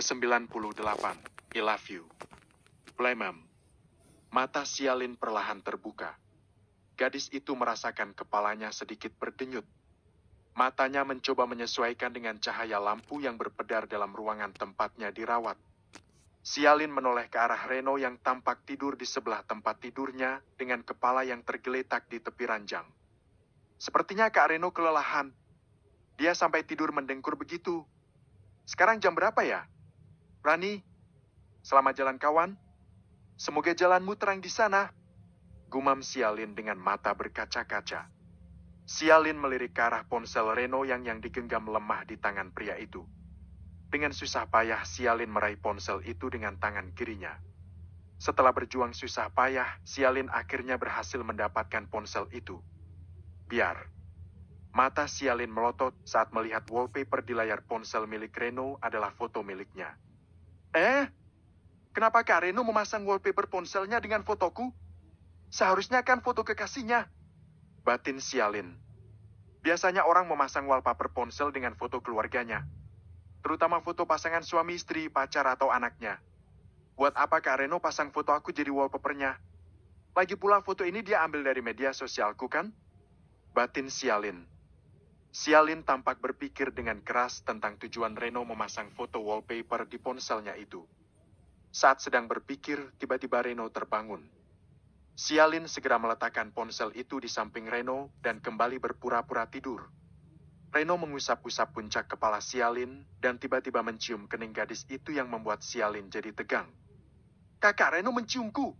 ke-98, I love you. Plemem. Mata Sialin perlahan terbuka. Gadis itu merasakan kepalanya sedikit berdenyut. Matanya mencoba menyesuaikan dengan cahaya lampu yang berpedar dalam ruangan tempatnya dirawat. Sialin menoleh ke arah Reno yang tampak tidur di sebelah tempat tidurnya dengan kepala yang tergeletak di tepi ranjang. Sepertinya Kak Reno kelelahan. Dia sampai tidur mendengkur begitu. Sekarang jam berapa ya? Rani, selamat jalan kawan. Semoga jalanmu terang di sana. Gumam Sialin dengan mata berkaca-kaca. Sialin melirik ke arah ponsel Reno yang yang digenggam lemah di tangan pria itu. Dengan susah payah, Sialin meraih ponsel itu dengan tangan kirinya. Setelah berjuang susah payah, Sialin akhirnya berhasil mendapatkan ponsel itu. Biar. Mata Sialin melotot saat melihat wallpaper di layar ponsel milik Reno adalah foto miliknya. Eh? Kenapa Kak Reno memasang wallpaper ponselnya dengan fotoku? Seharusnya kan foto kekasihnya. Batin Sialin. Biasanya orang memasang wallpaper ponsel dengan foto keluarganya. Terutama foto pasangan suami istri, pacar, atau anaknya. Buat apa Kak Reno pasang foto aku jadi wallpapernya? Lagi pula foto ini dia ambil dari media sosialku kan? Batin Sialin. Sialin tampak berpikir dengan keras tentang tujuan Reno memasang foto wallpaper di ponselnya itu. Saat sedang berpikir, tiba-tiba Reno terbangun. Sialin segera meletakkan ponsel itu di samping Reno dan kembali berpura-pura tidur. Reno mengusap-usap puncak kepala Sialin dan tiba-tiba mencium kening gadis itu yang membuat Sialin jadi tegang. Kakak Reno menciumku!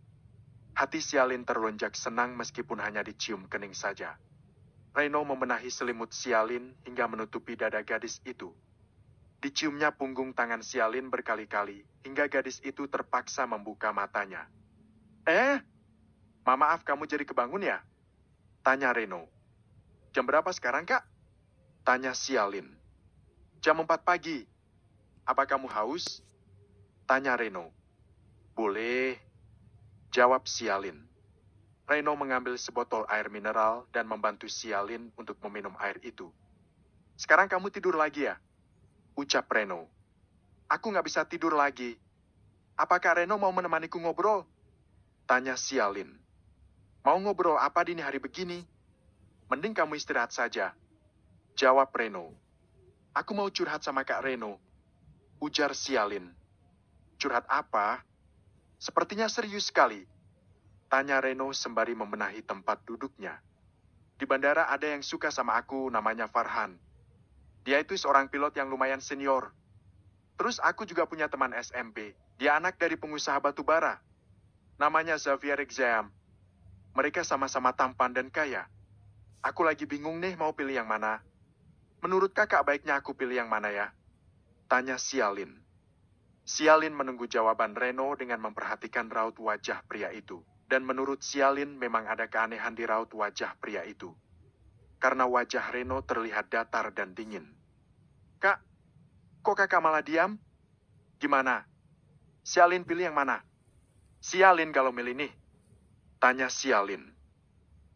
Hati Sialin terlonjak senang meskipun hanya dicium kening saja. Reno membenahi selimut Sialin hingga menutupi dada gadis itu. Diciumnya punggung tangan Sialin berkali-kali hingga gadis itu terpaksa membuka matanya. Eh? Ma maaf kamu jadi kebangun ya? Tanya Reno. Jam berapa sekarang kak? Tanya Sialin. Jam 4 pagi. Apa kamu haus? Tanya Reno. Boleh. Jawab Sialin. Reno mengambil sebotol air mineral dan membantu Sialin untuk meminum air itu. Sekarang kamu tidur lagi ya? Ucap Reno. Aku nggak bisa tidur lagi. Apakah Reno mau menemaniku ngobrol? Tanya Sialin. Mau ngobrol apa dini hari begini? Mending kamu istirahat saja. Jawab Reno. Aku mau curhat sama Kak Reno. Ujar Sialin. Curhat apa? Sepertinya serius sekali. Tanya Reno sembari membenahi tempat duduknya. Di bandara ada yang suka sama aku, namanya Farhan. Dia itu seorang pilot yang lumayan senior. Terus aku juga punya teman SMP. Dia anak dari pengusaha batubara. Namanya Xavier Exam. Mereka sama-sama tampan dan kaya. Aku lagi bingung nih mau pilih yang mana. Menurut kakak baiknya aku pilih yang mana ya? Tanya Sialin. Sialin menunggu jawaban Reno dengan memperhatikan raut wajah pria itu. Dan menurut Sialin memang ada keanehan di raut wajah pria itu. Karena wajah Reno terlihat datar dan dingin. Kak, kok kakak malah diam? Gimana? Sialin pilih yang mana? Sialin kalau milih nih. Tanya Sialin.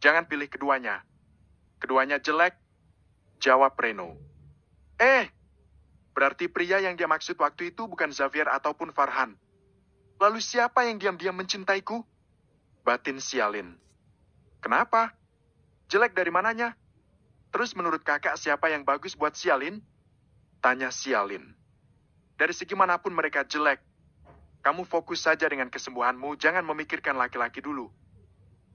Jangan pilih keduanya. Keduanya jelek. Jawab Reno. Eh, berarti pria yang dia maksud waktu itu bukan Xavier ataupun Farhan. Lalu siapa yang diam-diam mencintaiku? Batin Sialin. Kenapa? Jelek dari mananya? Terus menurut kakak siapa yang bagus buat Sialin? Tanya Sialin. Dari segi manapun mereka jelek. Kamu fokus saja dengan kesembuhanmu, jangan memikirkan laki-laki dulu.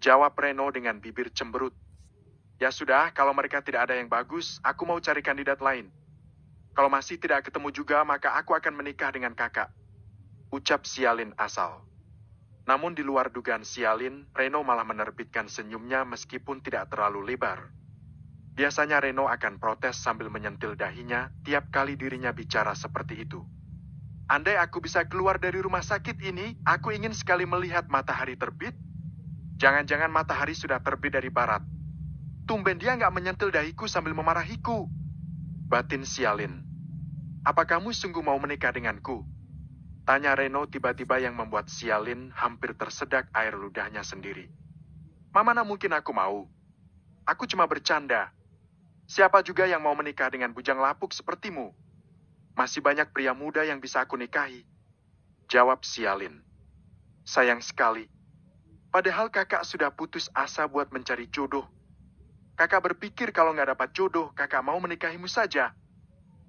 Jawab Reno dengan bibir cemberut. Ya sudah, kalau mereka tidak ada yang bagus, aku mau cari kandidat lain. Kalau masih tidak ketemu juga, maka aku akan menikah dengan kakak. Ucap Sialin asal. Namun di luar dugaan Sialin, Reno malah menerbitkan senyumnya meskipun tidak terlalu lebar. Biasanya Reno akan protes sambil menyentil dahinya tiap kali dirinya bicara seperti itu. Andai aku bisa keluar dari rumah sakit ini, aku ingin sekali melihat matahari terbit. Jangan-jangan matahari sudah terbit dari barat. Tumben dia nggak menyentil dahiku sambil memarahiku. Batin Sialin. Apa kamu sungguh mau menikah denganku? Tanya Reno tiba-tiba yang membuat Sialin hampir tersedak air ludahnya sendiri. Mama, nak mungkin aku mau. Aku cuma bercanda. Siapa juga yang mau menikah dengan bujang lapuk sepertimu? Masih banyak pria muda yang bisa aku nikahi. Jawab Sialin. Sayang sekali. Padahal kakak sudah putus asa buat mencari jodoh. Kakak berpikir kalau nggak dapat jodoh, kakak mau menikahimu saja.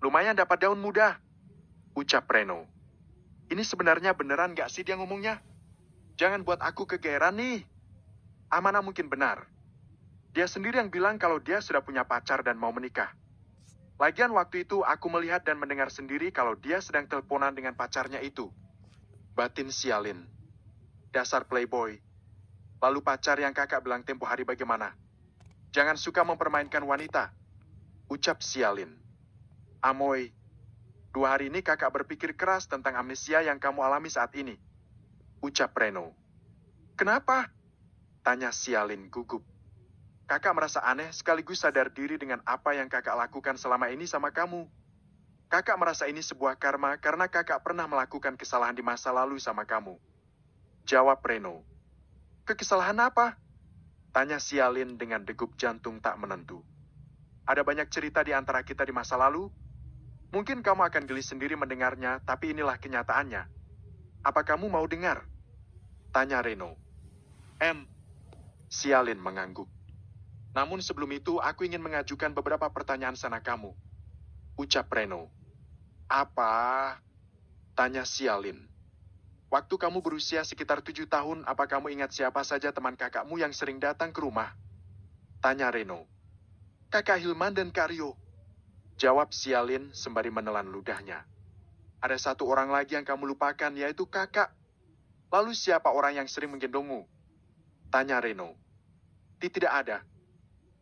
Lumayan dapat daun muda. Ucap Reno. Ini sebenarnya beneran gak sih dia ngomongnya? Jangan buat aku kegeeran nih. Amanah mungkin benar. Dia sendiri yang bilang kalau dia sudah punya pacar dan mau menikah. Lagian waktu itu aku melihat dan mendengar sendiri kalau dia sedang teleponan dengan pacarnya itu. Batin sialin. Dasar playboy. Lalu pacar yang kakak bilang tempo hari bagaimana? Jangan suka mempermainkan wanita. Ucap sialin. Amoy, Dua hari ini kakak berpikir keras tentang amnesia yang kamu alami saat ini. Ucap Reno. Kenapa? Tanya Sialin gugup. Kakak merasa aneh sekaligus sadar diri dengan apa yang kakak lakukan selama ini sama kamu. Kakak merasa ini sebuah karma karena kakak pernah melakukan kesalahan di masa lalu sama kamu. Jawab Reno. Kekesalahan apa? Tanya Sialin dengan degup jantung tak menentu. Ada banyak cerita di antara kita di masa lalu, Mungkin kamu akan geli sendiri mendengarnya, tapi inilah kenyataannya. Apa kamu mau dengar? Tanya Reno. M. Sialin mengangguk. Namun sebelum itu, aku ingin mengajukan beberapa pertanyaan sana kamu. Ucap Reno. Apa? Tanya Sialin. Waktu kamu berusia sekitar tujuh tahun, apa kamu ingat siapa saja teman kakakmu yang sering datang ke rumah? Tanya Reno. Kakak Hilman dan Karyo, Jawab Sialin sembari menelan ludahnya. Ada satu orang lagi yang kamu lupakan, yaitu kakak. Lalu siapa orang yang sering menggendongmu? Tanya Reno. Tidak ada.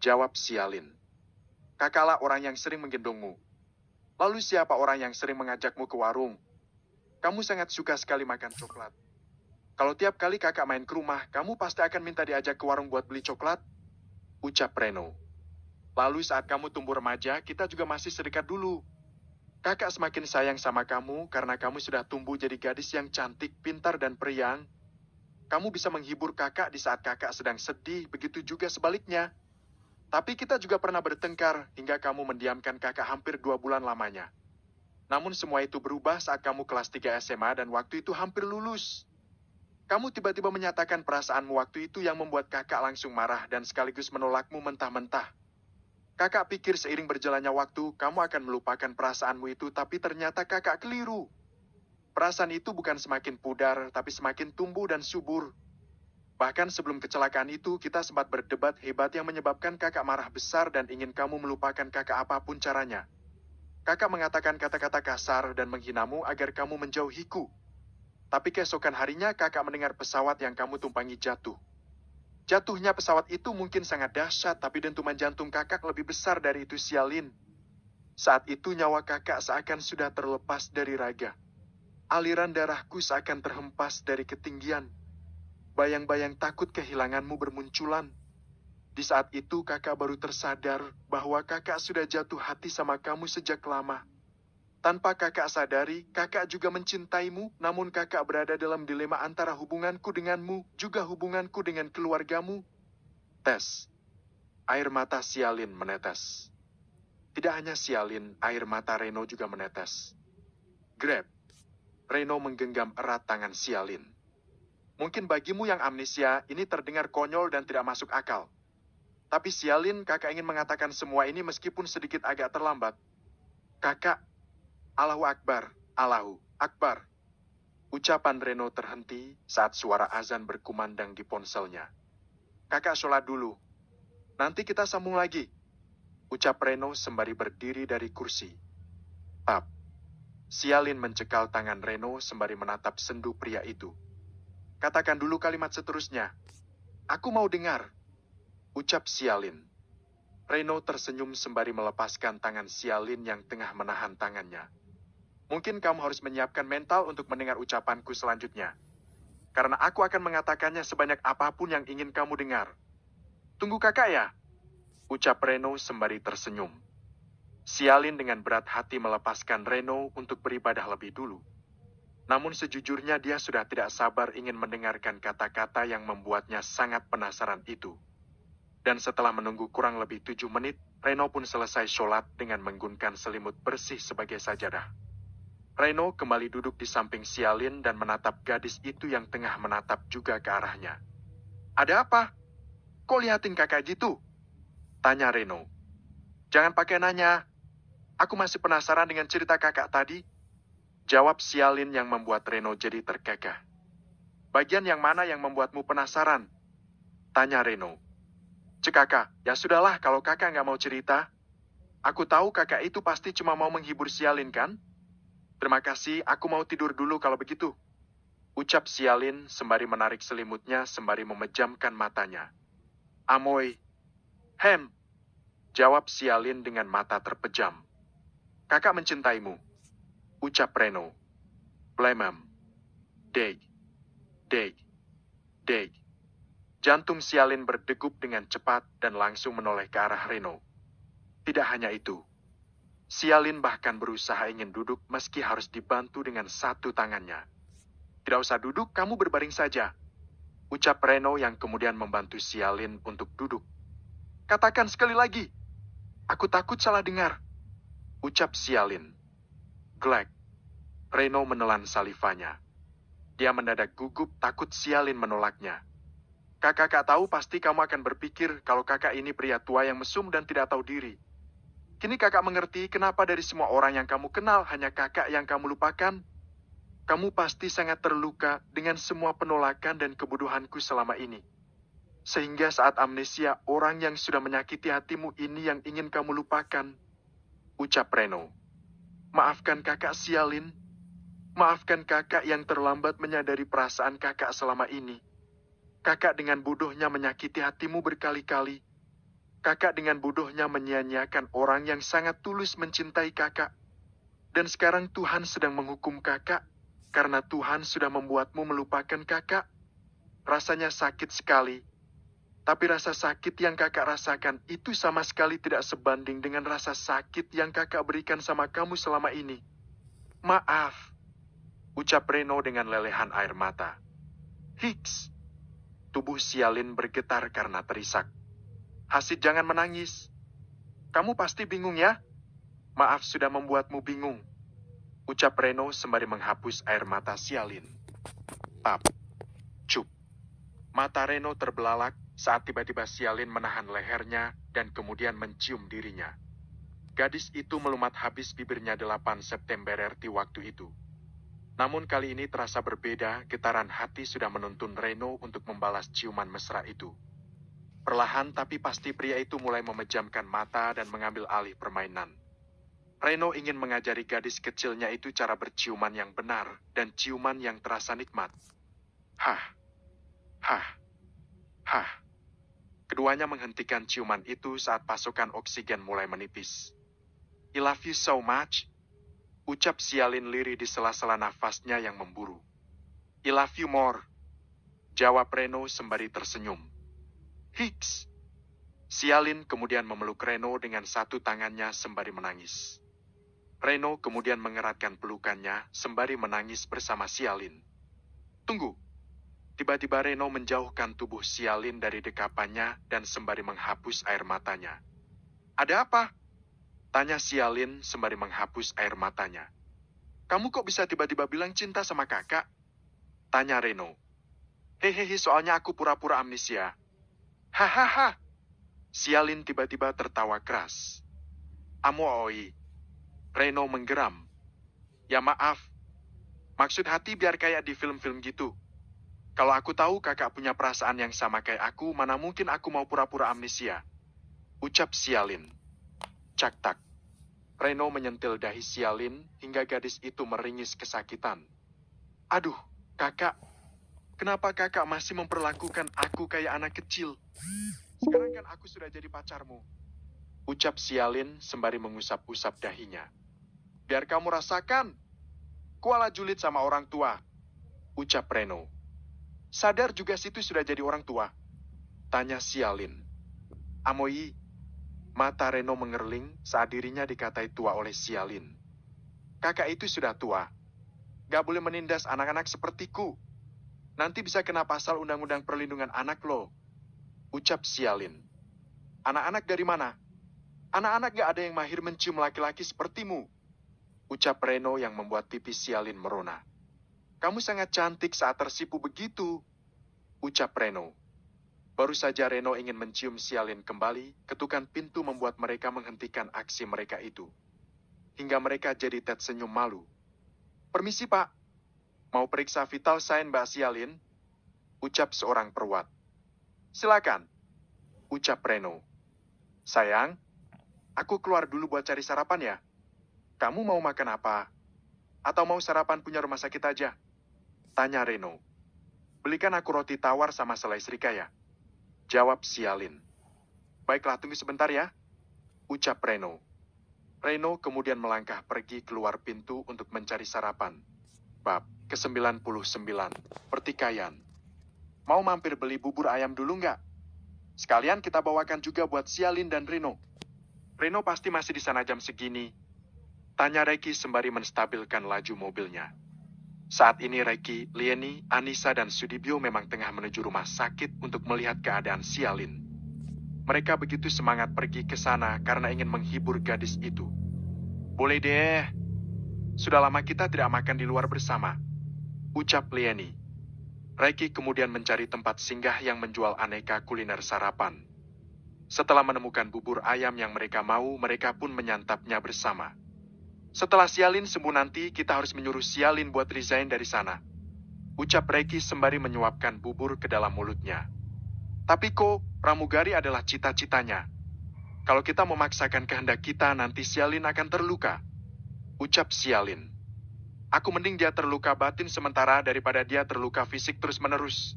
Jawab Sialin. Kakaklah orang yang sering menggendongmu. Lalu siapa orang yang sering mengajakmu ke warung? Kamu sangat suka sekali makan coklat. Kalau tiap kali kakak main ke rumah, kamu pasti akan minta diajak ke warung buat beli coklat? Ucap Reno. Lalu saat kamu tumbuh remaja, kita juga masih serikat dulu. Kakak semakin sayang sama kamu karena kamu sudah tumbuh jadi gadis yang cantik, pintar, dan periang. Kamu bisa menghibur kakak di saat kakak sedang sedih, begitu juga sebaliknya. Tapi kita juga pernah bertengkar hingga kamu mendiamkan kakak hampir dua bulan lamanya. Namun semua itu berubah saat kamu kelas 3 SMA dan waktu itu hampir lulus. Kamu tiba-tiba menyatakan perasaanmu waktu itu yang membuat kakak langsung marah dan sekaligus menolakmu mentah-mentah. Kakak pikir seiring berjalannya waktu, kamu akan melupakan perasaanmu itu, tapi ternyata kakak keliru. Perasaan itu bukan semakin pudar, tapi semakin tumbuh dan subur. Bahkan sebelum kecelakaan itu, kita sempat berdebat hebat yang menyebabkan kakak marah besar dan ingin kamu melupakan kakak apapun caranya. Kakak mengatakan kata-kata kasar dan menghinamu agar kamu menjauhiku. Tapi keesokan harinya kakak mendengar pesawat yang kamu tumpangi jatuh. Jatuhnya pesawat itu mungkin sangat dahsyat, tapi dentuman jantung kakak lebih besar dari itu sialin. Saat itu nyawa kakak seakan sudah terlepas dari raga. Aliran darahku seakan terhempas dari ketinggian. Bayang-bayang takut kehilanganmu bermunculan. Di saat itu kakak baru tersadar bahwa kakak sudah jatuh hati sama kamu sejak lama. Tanpa kakak sadari, kakak juga mencintaimu, namun kakak berada dalam dilema antara hubunganku denganmu, juga hubunganku dengan keluargamu. Tes. Air mata Sialin menetes. Tidak hanya Sialin, air mata Reno juga menetes. Grab. Reno menggenggam erat tangan Sialin. Mungkin bagimu yang amnesia, ini terdengar konyol dan tidak masuk akal. Tapi Sialin kakak ingin mengatakan semua ini meskipun sedikit agak terlambat. Kakak Allahu Akbar, Allahu Akbar. Ucapan Reno terhenti saat suara azan berkumandang di ponselnya. Kakak sholat dulu. Nanti kita sambung lagi. Ucap Reno sembari berdiri dari kursi. Pap. Sialin mencekal tangan Reno sembari menatap sendu pria itu. Katakan dulu kalimat seterusnya. Aku mau dengar. Ucap Sialin. Reno tersenyum sembari melepaskan tangan Sialin yang tengah menahan tangannya mungkin kamu harus menyiapkan mental untuk mendengar ucapanku selanjutnya. Karena aku akan mengatakannya sebanyak apapun yang ingin kamu dengar. Tunggu kakak ya, ucap Reno sembari tersenyum. Sialin dengan berat hati melepaskan Reno untuk beribadah lebih dulu. Namun sejujurnya dia sudah tidak sabar ingin mendengarkan kata-kata yang membuatnya sangat penasaran itu. Dan setelah menunggu kurang lebih tujuh menit, Reno pun selesai sholat dengan menggunakan selimut bersih sebagai sajadah. Reno kembali duduk di samping Sialin dan menatap gadis itu yang tengah menatap juga ke arahnya. Ada apa? Kok liatin kakak gitu? Tanya Reno. Jangan pakai nanya. Aku masih penasaran dengan cerita kakak tadi. Jawab Sialin yang membuat Reno jadi terkekeh. Bagian yang mana yang membuatmu penasaran? Tanya Reno. Cekakak, ya sudahlah kalau kakak nggak mau cerita. Aku tahu kakak itu pasti cuma mau menghibur Sialin kan? Terima kasih, aku mau tidur dulu kalau begitu. Ucap Sialin sembari menarik selimutnya sembari memejamkan matanya. Amoy. Hem. Jawab Sialin dengan mata terpejam. Kakak mencintaimu. Ucap Reno. Blemem. Deg. Deg. Deg. Jantung Sialin berdegup dengan cepat dan langsung menoleh ke arah Reno. Tidak hanya itu, Sialin bahkan berusaha ingin duduk meski harus dibantu dengan satu tangannya. Tidak usah duduk, kamu berbaring saja. Ucap Reno yang kemudian membantu Sialin untuk duduk. Katakan sekali lagi. Aku takut salah dengar. Ucap Sialin. Glek. Reno menelan salivanya. Dia mendadak gugup takut Sialin menolaknya. Kakak-kakak tahu pasti kamu akan berpikir kalau kakak ini pria tua yang mesum dan tidak tahu diri. Kini kakak mengerti kenapa dari semua orang yang kamu kenal hanya kakak yang kamu lupakan. Kamu pasti sangat terluka dengan semua penolakan dan kebodohanku selama ini. Sehingga saat amnesia, orang yang sudah menyakiti hatimu ini yang ingin kamu lupakan. Ucap Reno. Maafkan kakak Sialin. Maafkan kakak yang terlambat menyadari perasaan kakak selama ini. Kakak dengan bodohnya menyakiti hatimu berkali-kali kakak dengan bodohnya menyia-nyiakan orang yang sangat tulus mencintai kakak. Dan sekarang Tuhan sedang menghukum kakak karena Tuhan sudah membuatmu melupakan kakak. Rasanya sakit sekali. Tapi rasa sakit yang kakak rasakan itu sama sekali tidak sebanding dengan rasa sakit yang kakak berikan sama kamu selama ini. Maaf, ucap Reno dengan lelehan air mata. Hicks, tubuh Sialin bergetar karena terisak. Hasid jangan menangis. Kamu pasti bingung ya? Maaf sudah membuatmu bingung. Ucap Reno sembari menghapus air mata Sialin. Pap. Cup. Mata Reno terbelalak saat tiba-tiba Sialin menahan lehernya dan kemudian mencium dirinya. Gadis itu melumat habis bibirnya 8 September RT waktu itu. Namun kali ini terasa berbeda, getaran hati sudah menuntun Reno untuk membalas ciuman mesra itu. Perlahan tapi pasti pria itu mulai memejamkan mata dan mengambil alih permainan. Reno ingin mengajari gadis kecilnya itu cara berciuman yang benar dan ciuman yang terasa nikmat. Hah. Hah. Hah. Keduanya menghentikan ciuman itu saat pasokan oksigen mulai menipis. I love you so much. Ucap sialin liri di sela-sela nafasnya yang memburu. I love you more. Jawab Reno sembari tersenyum. Hicks. Sialin kemudian memeluk Reno dengan satu tangannya sembari menangis. Reno kemudian mengeratkan pelukannya sembari menangis bersama Sialin. Tunggu. Tiba-tiba Reno menjauhkan tubuh Sialin dari dekapannya dan sembari menghapus air matanya. Ada apa? Tanya Sialin sembari menghapus air matanya. Kamu kok bisa tiba-tiba bilang cinta sama kakak? Tanya Reno. Hehehe soalnya aku pura-pura amnesia, Hahaha. Sialin tiba-tiba tertawa keras. Amuoi. Reno menggeram. Ya maaf. Maksud hati biar kayak di film-film gitu. Kalau aku tahu kakak punya perasaan yang sama kayak aku, mana mungkin aku mau pura-pura amnesia. Ucap Sialin. Cak tak. Reno menyentil dahi Sialin hingga gadis itu meringis kesakitan. Aduh, kakak. Kenapa kakak masih memperlakukan aku? aku kayak anak kecil. Sekarang kan aku sudah jadi pacarmu. Ucap Sialin sembari mengusap-usap dahinya. Biar kamu rasakan. Kuala julid sama orang tua. Ucap Reno. Sadar juga situ sudah jadi orang tua. Tanya Sialin. amoi. Mata Reno mengerling saat dirinya dikatai tua oleh Sialin. Kakak itu sudah tua. Gak boleh menindas anak-anak sepertiku. Nanti bisa kena pasal Undang-Undang Perlindungan Anak lo. Ucap Sialin. Anak-anak dari mana? Anak-anak gak ada yang mahir mencium laki-laki sepertimu. Ucap Reno yang membuat tipis Sialin merona. Kamu sangat cantik saat tersipu begitu. Ucap Reno. Baru saja Reno ingin mencium Sialin kembali, ketukan pintu membuat mereka menghentikan aksi mereka itu. Hingga mereka jadi tet senyum malu. Permisi pak, Mau periksa vital sign Mbak Sialin? Ucap seorang perwat. Silakan. Ucap Reno. Sayang, aku keluar dulu buat cari sarapan ya. Kamu mau makan apa? Atau mau sarapan punya rumah sakit aja? Tanya Reno. Belikan aku roti tawar sama selai serikaya. Jawab Sialin. Baiklah, tunggu sebentar ya. Ucap Reno. Reno kemudian melangkah pergi keluar pintu untuk mencari sarapan. Bab ke-99 Pertikaian Mau mampir beli bubur ayam dulu nggak? Sekalian kita bawakan juga buat Sialin dan Reno. Reno pasti masih di sana jam segini. Tanya Reki sembari menstabilkan laju mobilnya. Saat ini Reki, Lieni, Anissa, dan Sudibyo memang tengah menuju rumah sakit untuk melihat keadaan Sialin. Mereka begitu semangat pergi ke sana karena ingin menghibur gadis itu. Boleh deh, sudah lama kita tidak makan di luar bersama. Ucap Liani. Reki kemudian mencari tempat singgah yang menjual aneka kuliner sarapan. Setelah menemukan bubur ayam yang mereka mau, mereka pun menyantapnya bersama. Setelah Sialin sembuh nanti, kita harus menyuruh Sialin buat resign dari sana. Ucap Reki sembari menyuapkan bubur ke dalam mulutnya. Tapi kok, pramugari adalah cita-citanya. Kalau kita memaksakan kehendak kita, nanti Sialin akan terluka ucap Sialin. Aku mending dia terluka batin sementara daripada dia terluka fisik terus-menerus.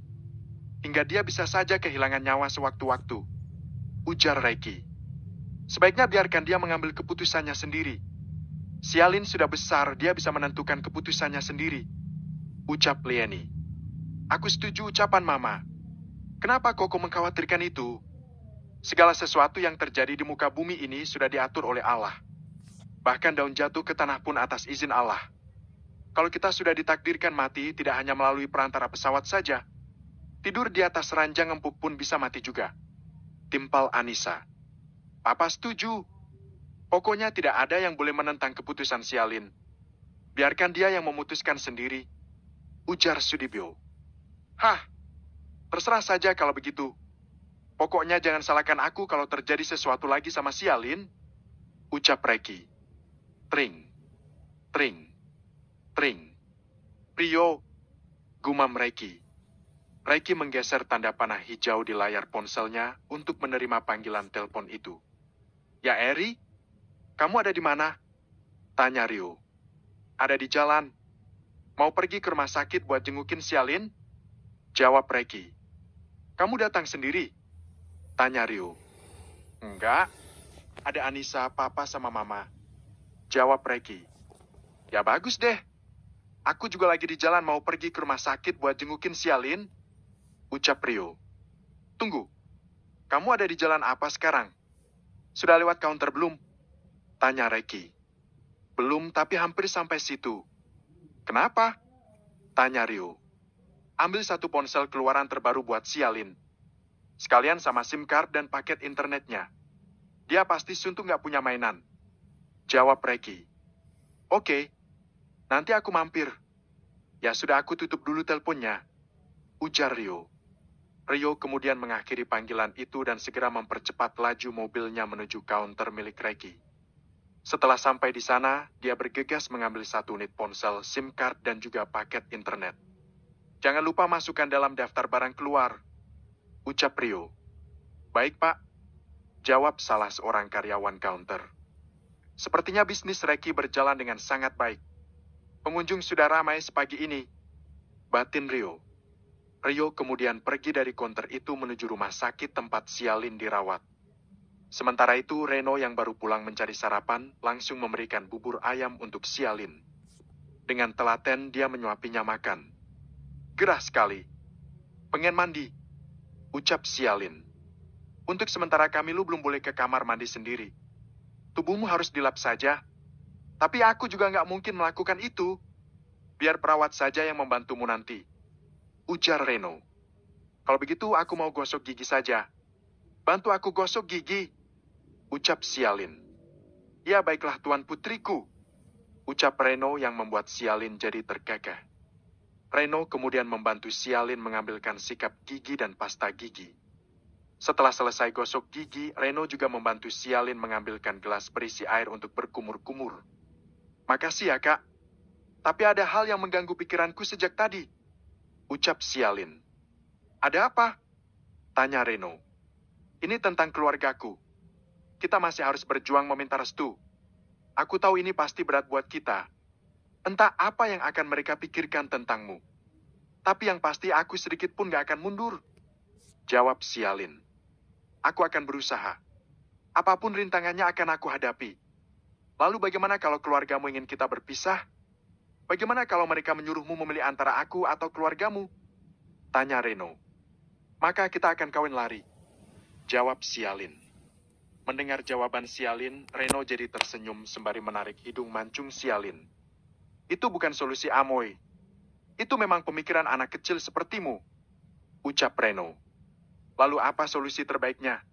Hingga dia bisa saja kehilangan nyawa sewaktu-waktu. Ujar Reiki. Sebaiknya biarkan dia mengambil keputusannya sendiri. Sialin sudah besar, dia bisa menentukan keputusannya sendiri. Ucap Lieni. Aku setuju ucapan Mama. Kenapa Koko mengkhawatirkan itu? Segala sesuatu yang terjadi di muka bumi ini sudah diatur oleh Allah. Bahkan daun jatuh ke tanah pun atas izin Allah. Kalau kita sudah ditakdirkan mati, tidak hanya melalui perantara pesawat saja. Tidur di atas ranjang empuk pun bisa mati juga. Timpal Anissa. Papa setuju. Pokoknya tidak ada yang boleh menentang keputusan Sialin. Biarkan dia yang memutuskan sendiri. Ujar Sudibyo. Hah, terserah saja kalau begitu. Pokoknya jangan salahkan aku kalau terjadi sesuatu lagi sama Sialin. Ucap Reki. Tring. Tring. Tring. Prio. Gumam Reiki. Reiki menggeser tanda panah hijau di layar ponselnya untuk menerima panggilan telepon itu. Ya Eri, kamu ada di mana? Tanya Rio. Ada di jalan. Mau pergi ke rumah sakit buat jengukin Sialin? Jawab Reiki. Kamu datang sendiri? Tanya Rio. Enggak. Ada Anissa, papa sama mama. Jawab Reki. Ya bagus deh. Aku juga lagi di jalan mau pergi ke rumah sakit buat jengukin Sialin. Ucap Rio. Tunggu. Kamu ada di jalan apa sekarang? Sudah lewat counter belum? Tanya Reki. Belum, tapi hampir sampai situ. Kenapa? Tanya Rio. Ambil satu ponsel keluaran terbaru buat Sialin. Sekalian sama SIM card dan paket internetnya. Dia pasti suntuk nggak punya mainan. Jawab Reki. Oke, nanti aku mampir. Ya sudah aku tutup dulu teleponnya. Ujar Rio. Rio kemudian mengakhiri panggilan itu dan segera mempercepat laju mobilnya menuju counter milik Reki. Setelah sampai di sana, dia bergegas mengambil satu unit ponsel, SIM card, dan juga paket internet. Jangan lupa masukkan dalam daftar barang keluar. Ucap Rio. Baik, Pak. Jawab salah seorang karyawan counter. Sepertinya bisnis Reki berjalan dengan sangat baik. Pengunjung sudah ramai sepagi ini. Batin Rio. Rio kemudian pergi dari konter itu menuju rumah sakit tempat Sialin dirawat. Sementara itu, Reno yang baru pulang mencari sarapan langsung memberikan bubur ayam untuk Sialin. Dengan telaten, dia menyuapinya makan. Gerah sekali. Pengen mandi. Ucap Sialin. Untuk sementara kami lu belum boleh ke kamar mandi sendiri, tubuhmu harus dilap saja. Tapi aku juga nggak mungkin melakukan itu. Biar perawat saja yang membantumu nanti. Ujar Reno. Kalau begitu aku mau gosok gigi saja. Bantu aku gosok gigi. Ucap Sialin. Ya baiklah Tuan Putriku. Ucap Reno yang membuat Sialin jadi tergagah. Reno kemudian membantu Sialin mengambilkan sikap gigi dan pasta gigi. Setelah selesai gosok gigi, Reno juga membantu Sialin mengambilkan gelas berisi air untuk berkumur-kumur. Makasih ya, Kak. Tapi ada hal yang mengganggu pikiranku sejak tadi. Ucap Sialin. Ada apa? Tanya Reno. Ini tentang keluargaku. Kita masih harus berjuang meminta restu. Aku tahu ini pasti berat buat kita. Entah apa yang akan mereka pikirkan tentangmu. Tapi yang pasti aku sedikit pun gak akan mundur. Jawab Sialin. Aku akan berusaha. Apapun rintangannya akan aku hadapi. Lalu bagaimana kalau keluargamu ingin kita berpisah? Bagaimana kalau mereka menyuruhmu memilih antara aku atau keluargamu? Tanya Reno. Maka kita akan kawin lari. Jawab Sialin. Mendengar jawaban Sialin, Reno jadi tersenyum sembari menarik hidung mancung Sialin. Itu bukan solusi Amoy. Itu memang pemikiran anak kecil sepertimu. Ucap Reno. Lalu apa solusi terbaiknya?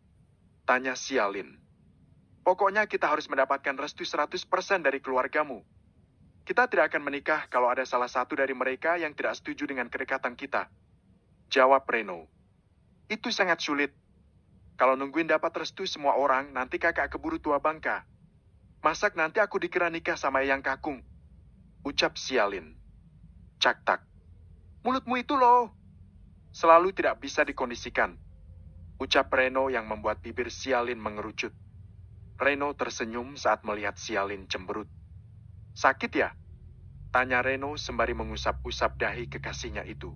Tanya Sialin. Pokoknya kita harus mendapatkan restu 100% dari keluargamu. Kita tidak akan menikah kalau ada salah satu dari mereka yang tidak setuju dengan kedekatan kita. Jawab Reno. Itu sangat sulit. Kalau nungguin dapat restu semua orang, nanti kakak keburu tua bangka. Masak nanti aku dikira nikah sama yang kakung. Ucap Sialin. Caktak. Mulutmu itu loh. Selalu tidak bisa dikondisikan. Ucap Reno yang membuat bibir Sialin mengerucut. Reno tersenyum saat melihat Sialin cemberut. Sakit ya? Tanya Reno sembari mengusap-usap dahi kekasihnya itu.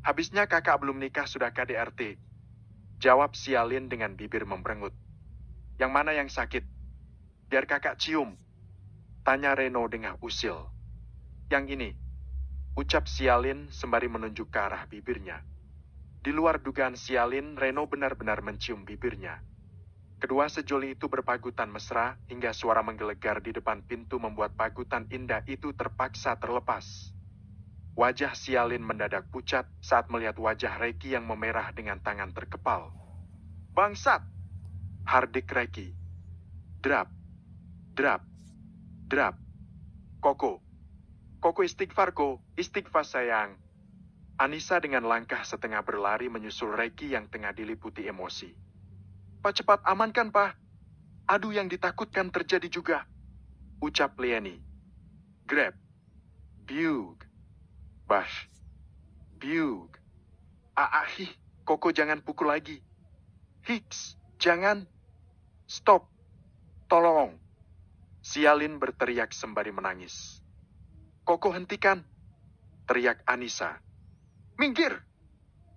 Habisnya kakak belum nikah sudah KDRT. Jawab Sialin dengan bibir memperengut. Yang mana yang sakit? Biar kakak cium. Tanya Reno dengan usil. Yang ini. Ucap Sialin sembari menunjuk ke arah bibirnya. Di luar dugaan Sialin, Reno benar-benar mencium bibirnya. Kedua sejoli itu berpagutan mesra, hingga suara menggelegar di depan pintu membuat pagutan indah itu terpaksa terlepas. Wajah Sialin mendadak pucat saat melihat wajah Reki yang memerah dengan tangan terkepal. Bangsat! Hardik Reki. Drap. Drap. Drap. Koko. Koko istighfar ko, istighfar sayang, Anissa dengan langkah setengah berlari menyusul Reki yang tengah diliputi emosi. Pak cepat amankan, Pak. Aduh yang ditakutkan terjadi juga. Ucap Liani. Grab. Biug. Bash. Biug. Aahi, ah, Koko jangan pukul lagi. Hicks, jangan. Stop. Tolong. Sialin berteriak sembari menangis. Koko hentikan. Teriak Anissa. Minggir!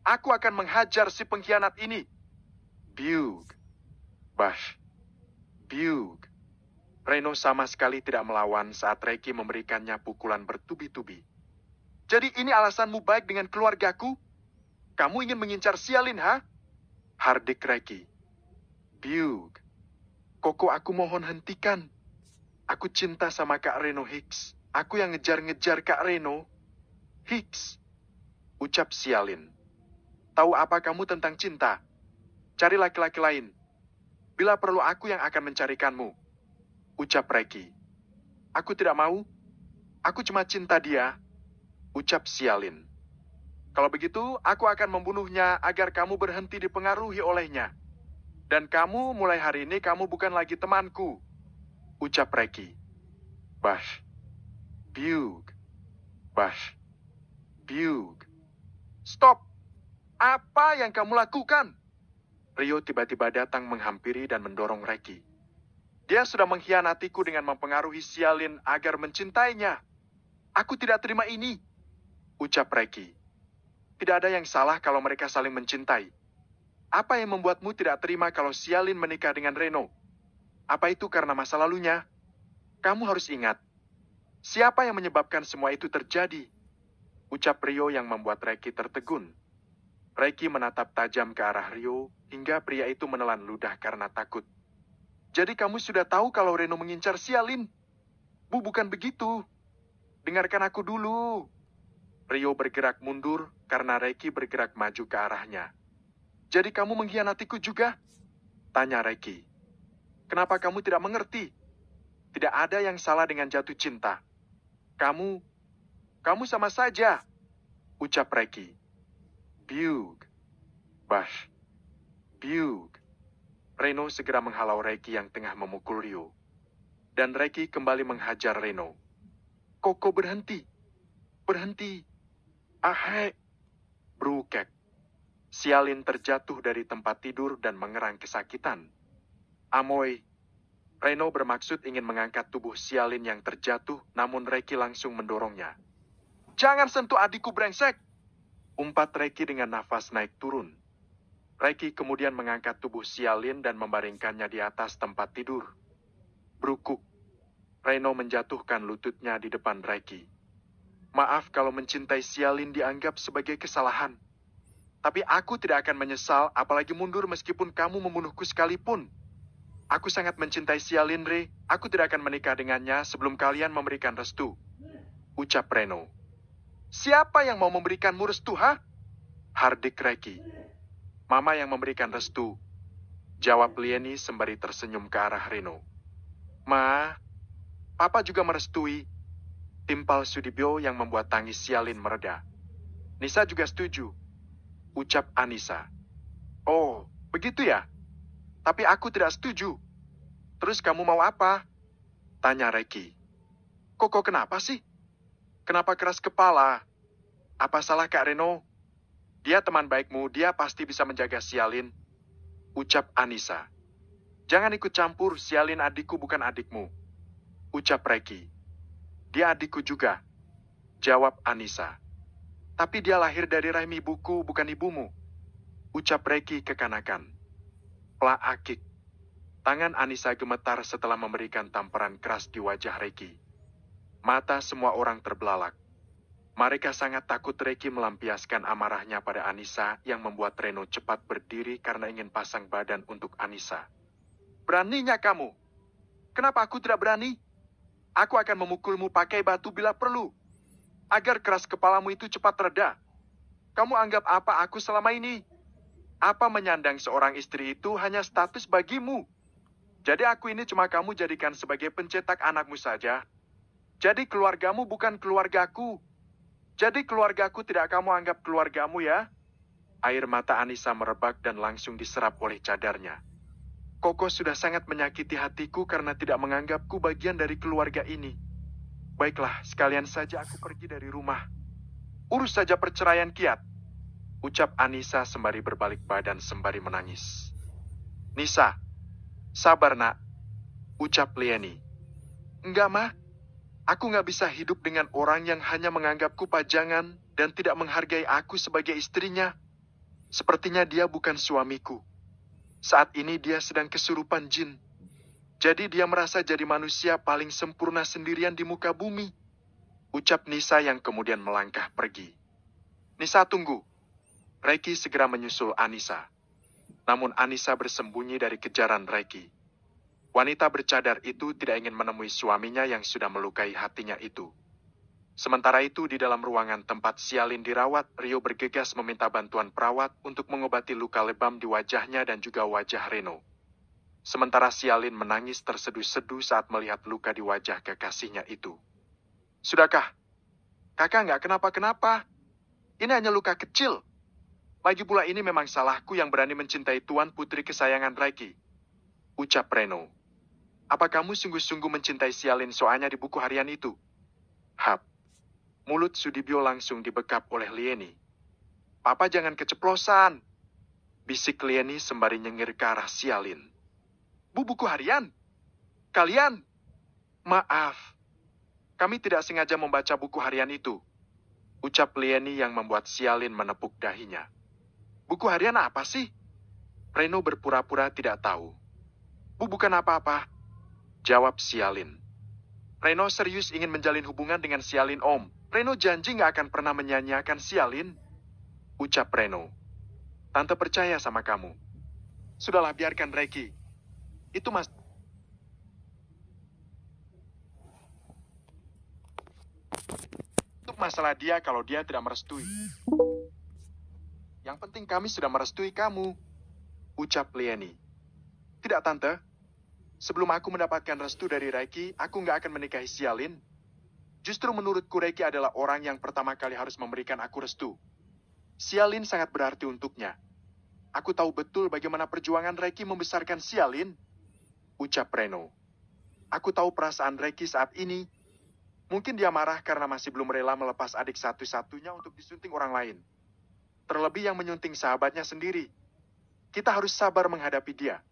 Aku akan menghajar si pengkhianat ini. Bug, Bash. Bug. Reno sama sekali tidak melawan saat Reki memberikannya pukulan bertubi-tubi. Jadi ini alasanmu baik dengan keluargaku? Kamu ingin mengincar Sialin, ha? Hardik Reki. Bug. Koko aku mohon hentikan. Aku cinta sama Kak Reno Hicks. Aku yang ngejar-ngejar Kak Reno. Hicks, ucap Sialin. Tahu apa kamu tentang cinta? Cari laki-laki lain. Bila perlu aku yang akan mencarikanmu. Ucap Reki. Aku tidak mau. Aku cuma cinta dia. Ucap Sialin. Kalau begitu, aku akan membunuhnya agar kamu berhenti dipengaruhi olehnya. Dan kamu mulai hari ini kamu bukan lagi temanku. Ucap Reki. Bash. Bug. Bash. Bug. Stop! Apa yang kamu lakukan? Rio tiba-tiba datang menghampiri dan mendorong Reki. Dia sudah mengkhianatiku dengan mempengaruhi Sialin agar mencintainya. Aku tidak terima ini, ucap Reki. Tidak ada yang salah kalau mereka saling mencintai. Apa yang membuatmu tidak terima kalau Sialin menikah dengan Reno? Apa itu karena masa lalunya? Kamu harus ingat, siapa yang menyebabkan semua itu terjadi? ucap Rio yang membuat Reki tertegun. Reki menatap tajam ke arah Rio, hingga pria itu menelan ludah karena takut. Jadi kamu sudah tahu kalau Reno mengincar Sialin? Bu, bukan begitu. Dengarkan aku dulu. Rio bergerak mundur karena Reki bergerak maju ke arahnya. Jadi kamu mengkhianatiku juga? Tanya Reki. Kenapa kamu tidak mengerti? Tidak ada yang salah dengan jatuh cinta. Kamu kamu sama saja, ucap Reki. Biug. Bash. Biug. Reno segera menghalau Reki yang tengah memukul Rio, Dan Reki kembali menghajar Reno. Koko berhenti. Berhenti. Ahe. Brukek. Sialin terjatuh dari tempat tidur dan mengerang kesakitan. Amoy. Reno bermaksud ingin mengangkat tubuh Sialin yang terjatuh, namun Reki langsung mendorongnya. Jangan sentuh adikku brengsek! Umpat Reki dengan nafas naik turun. Reki kemudian mengangkat tubuh Sialin dan membaringkannya di atas tempat tidur. Berukuk, Reno menjatuhkan lututnya di depan Reki. Maaf kalau mencintai Sialin dianggap sebagai kesalahan. Tapi aku tidak akan menyesal apalagi mundur meskipun kamu membunuhku sekalipun. Aku sangat mencintai Sialin, Re. Aku tidak akan menikah dengannya sebelum kalian memberikan restu. Ucap Reno. Siapa yang mau memberikan restu, ha? Hardik Reki. Mama yang memberikan restu. Jawab Lieni sembari tersenyum ke arah Reno. Ma, Papa juga merestui. Timpal Sudibyo yang membuat tangis Sialin mereda. Nisa juga setuju. Ucap Anissa. Oh, begitu ya? Tapi aku tidak setuju. Terus kamu mau apa? Tanya Reki. Koko kenapa sih? Kenapa keras kepala? Apa salah Kak Reno? Dia teman baikmu, dia pasti bisa menjaga Sialin. Ucap Anissa. Jangan ikut campur, Sialin adikku bukan adikmu. Ucap Reki. Dia adikku juga. Jawab Anissa. Tapi dia lahir dari rahim ibuku, bukan ibumu. Ucap Reki kekanakan. Pelak Plaakik. Tangan Anissa gemetar setelah memberikan tamparan keras di wajah Reki. Mata semua orang terbelalak. Mereka sangat takut Reki melampiaskan amarahnya pada Anissa yang membuat Reno cepat berdiri karena ingin pasang badan untuk Anissa. Beraninya kamu? Kenapa aku tidak berani? Aku akan memukulmu pakai batu bila perlu, agar keras kepalamu itu cepat reda. Kamu anggap apa aku selama ini? Apa menyandang seorang istri itu hanya status bagimu? Jadi aku ini cuma kamu jadikan sebagai pencetak anakmu saja, jadi keluargamu bukan keluargaku. Jadi keluargaku tidak kamu anggap keluargamu ya? Air mata Anissa merebak dan langsung diserap oleh cadarnya. Koko sudah sangat menyakiti hatiku karena tidak menganggapku bagian dari keluarga ini. Baiklah, sekalian saja aku pergi dari rumah. Urus saja perceraian Kiat. Ucap Anissa sembari berbalik badan sembari menangis. Nisa, sabar nak. Ucap Lieni. Enggak mah, Aku nggak bisa hidup dengan orang yang hanya menganggapku pajangan dan tidak menghargai aku sebagai istrinya. Sepertinya dia bukan suamiku. Saat ini dia sedang kesurupan jin. Jadi dia merasa jadi manusia paling sempurna sendirian di muka bumi. Ucap Nisa yang kemudian melangkah pergi. Nisa tunggu. Reiki segera menyusul Anisa. Namun Anisa bersembunyi dari kejaran Reiki wanita bercadar itu tidak ingin menemui suaminya yang sudah melukai hatinya itu. Sementara itu di dalam ruangan tempat Sialin dirawat, Rio bergegas meminta bantuan perawat untuk mengobati luka lebam di wajahnya dan juga wajah Reno. Sementara Sialin menangis terseduh-seduh saat melihat luka di wajah kekasihnya itu. Sudahkah? Kakak nggak kenapa-kenapa. Ini hanya luka kecil. Lagi pula ini memang salahku yang berani mencintai Tuan Putri kesayangan Raiki. Ucap Reno. Apa kamu sungguh-sungguh mencintai Sialin soalnya di buku harian itu? Hap. Mulut Sudibyo langsung dibekap oleh Lieni. Papa jangan keceplosan. Bisik Lieni sembari nyengir ke arah Sialin. Bu buku harian. Kalian. Maaf. Kami tidak sengaja membaca buku harian itu. Ucap Lieni yang membuat Sialin menepuk dahinya. Buku harian apa sih? Reno berpura-pura tidak tahu. Bu bukan apa-apa. Jawab Sialin. Reno serius ingin menjalin hubungan dengan Sialin om. Reno janji nggak akan pernah menyanyiakan Sialin. Ucap Reno. Tante percaya sama kamu. Sudahlah biarkan Reki. Itu mas... Untuk masalah dia kalau dia tidak merestui. Yang penting kami sudah merestui kamu. Ucap Lieni. Tidak, Tante sebelum aku mendapatkan restu dari Reiki, aku nggak akan menikahi Sialin. Justru menurutku Reiki adalah orang yang pertama kali harus memberikan aku restu. Sialin sangat berarti untuknya. Aku tahu betul bagaimana perjuangan Reiki membesarkan Sialin. Ucap Reno. Aku tahu perasaan Reiki saat ini. Mungkin dia marah karena masih belum rela melepas adik satu-satunya untuk disunting orang lain. Terlebih yang menyunting sahabatnya sendiri. Kita harus sabar menghadapi dia.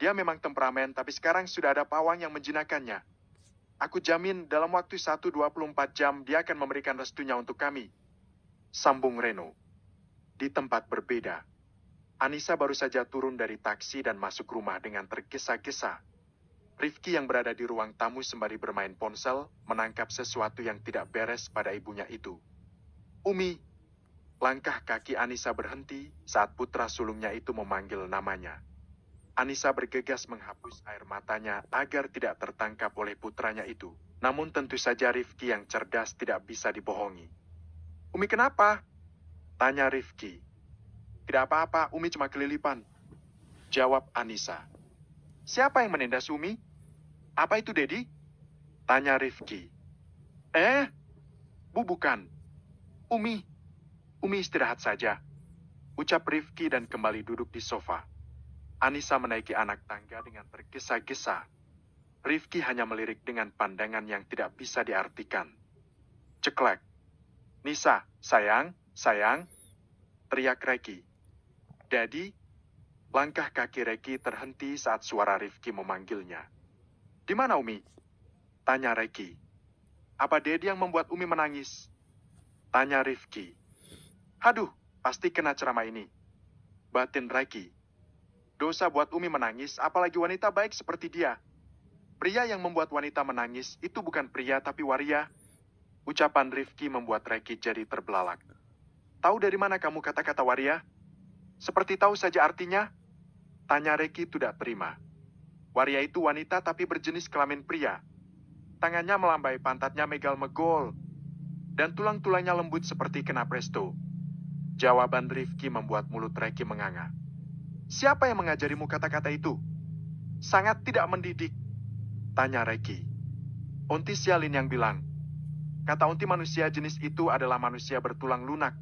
Dia memang temperamen, tapi sekarang sudah ada pawang yang menjinakannya. Aku jamin dalam waktu 1-24 jam dia akan memberikan restunya untuk kami. Sambung Reno. Di tempat berbeda, Anissa baru saja turun dari taksi dan masuk rumah dengan tergesa-gesa. Rifki yang berada di ruang tamu sembari bermain ponsel, menangkap sesuatu yang tidak beres pada ibunya itu. Umi! Langkah kaki Anissa berhenti saat putra sulungnya itu memanggil namanya. Anissa bergegas menghapus air matanya agar tidak tertangkap oleh putranya itu. Namun tentu saja Rifki yang cerdas tidak bisa dibohongi. Umi kenapa? Tanya Rifki. Tidak apa-apa, Umi cuma kelilipan. Jawab Anissa. Siapa yang menindas Umi? Apa itu, Dedi? Tanya Rifki. Eh? Bu, bukan. Umi. Umi istirahat saja. Ucap Rifki dan kembali duduk di sofa. Anissa menaiki anak tangga dengan tergesa-gesa. Rifki hanya melirik dengan pandangan yang tidak bisa diartikan. Ceklek. Nisa, sayang, sayang. Teriak Reki. Daddy. Langkah kaki Reki terhenti saat suara Rifki memanggilnya. Di mana Umi? Tanya Reki. Apa Dedi yang membuat Umi menangis? Tanya Rifki. Haduh, pasti kena ceramah ini. Batin Reki Dosa buat Umi menangis, apalagi wanita baik seperti dia. Pria yang membuat wanita menangis itu bukan pria tapi waria. Ucapan Rifki membuat Reki jadi terbelalak. Tahu dari mana kamu kata-kata waria? Seperti tahu saja artinya? Tanya Reki tidak terima. Waria itu wanita tapi berjenis kelamin pria. Tangannya melambai pantatnya megal megol. Dan tulang-tulangnya lembut seperti kena presto. Jawaban Rifki membuat mulut Reki menganga. Siapa yang mengajarimu kata-kata itu? Sangat tidak mendidik. Tanya Reki. Onti Sialin yang bilang. Kata Onti manusia jenis itu adalah manusia bertulang lunak.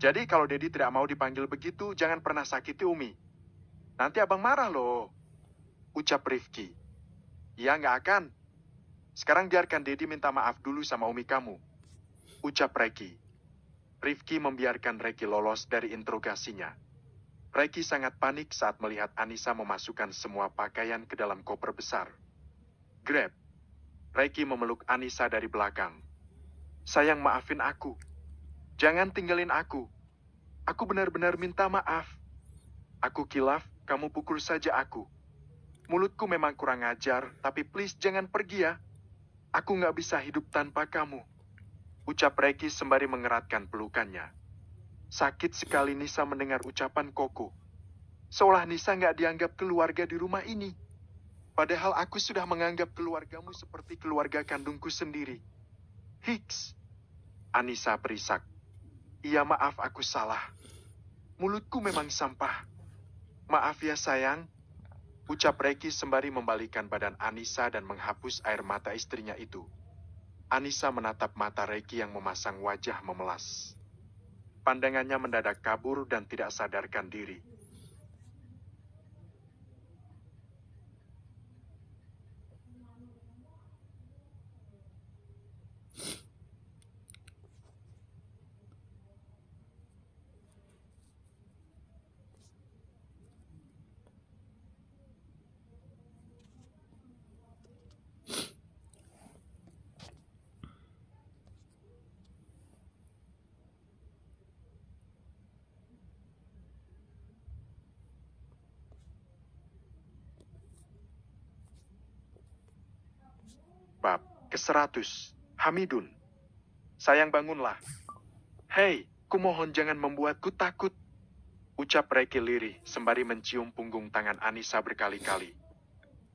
Jadi kalau Dedi tidak mau dipanggil begitu, jangan pernah sakiti Umi. Nanti abang marah loh. Ucap Rifki. Iya nggak akan. Sekarang biarkan Dedi minta maaf dulu sama Umi kamu. Ucap Reki. Rifki membiarkan Reki lolos dari interogasinya. Reki sangat panik saat melihat Anissa memasukkan semua pakaian ke dalam koper besar. Grab. Reki memeluk Anissa dari belakang. Sayang maafin aku. Jangan tinggalin aku. Aku benar-benar minta maaf. Aku kilaf, kamu pukul saja aku. Mulutku memang kurang ajar, tapi please jangan pergi ya. Aku nggak bisa hidup tanpa kamu. Ucap Reki sembari mengeratkan pelukannya. Sakit sekali Nisa mendengar ucapan Koko. Seolah Nisa nggak dianggap keluarga di rumah ini. Padahal aku sudah menganggap keluargamu seperti keluarga kandungku sendiri. Hicks. Anissa berisak. Iya maaf aku salah. Mulutku memang sampah. Maaf ya sayang. Ucap Reki sembari membalikan badan Anissa dan menghapus air mata istrinya itu. Anissa menatap mata Reki yang memasang wajah memelas. Pandangannya mendadak kabur dan tidak sadarkan diri. ke-100. Hamidun. Sayang bangunlah. Hei, kumohon jangan membuatku takut. Ucap Reki Liri sembari mencium punggung tangan Anissa berkali-kali.